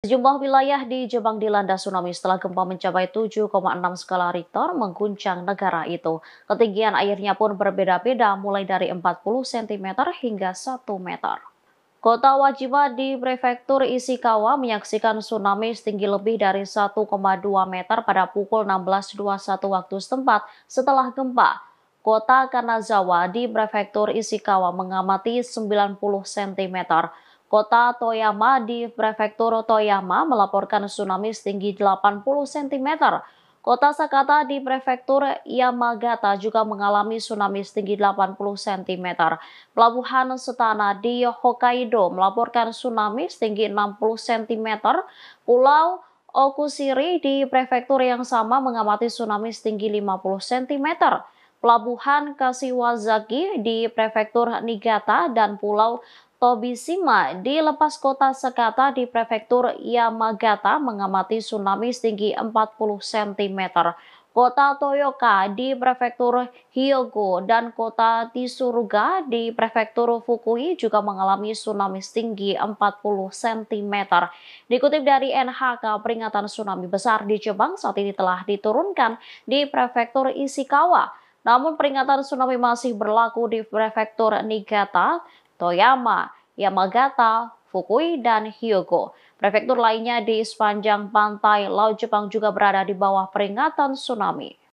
Sejumlah wilayah di Jepang dilanda tsunami setelah gempa mencapai 7,6 skala Richter mengguncang negara itu. Ketinggian airnya pun berbeda-beda mulai dari 40 cm hingga 1 meter. Kota Wajima di Prefektur Ishikawa menyaksikan tsunami setinggi lebih dari 1,2 meter pada pukul 16.21 waktu setempat setelah gempa. Kota Kanazawa di Prefektur Ishikawa mengamati 90 cm. Kota Toyama di Prefektur Toyama melaporkan tsunami setinggi 80 cm. Kota Sakata di Prefektur Yamagata juga mengalami tsunami setinggi 80 cm. Pelabuhan Setana di Hokkaido melaporkan tsunami setinggi 60 cm. Pulau Okusiri di prefektur yang sama mengamati tsunami setinggi 50 cm. Pelabuhan Kasiwazaki di prefektur Niigata dan Pulau Tobishima di lepas kota Sekata di prefektur Yamagata mengamati tsunami setinggi 40 cm. Kota Toyoka di prefektur Hyogo dan kota Tsuruga di prefektur Fukui juga mengalami tsunami setinggi 40 cm. Dikutip dari NHK, peringatan tsunami besar di Jepang saat ini telah diturunkan di prefektur Ishikawa. Namun peringatan tsunami masih berlaku di prefektur Niigata Toyama, Yamagata, Fukui, dan Hyogo. Prefektur lainnya di sepanjang pantai Laut Jepang juga berada di bawah peringatan tsunami.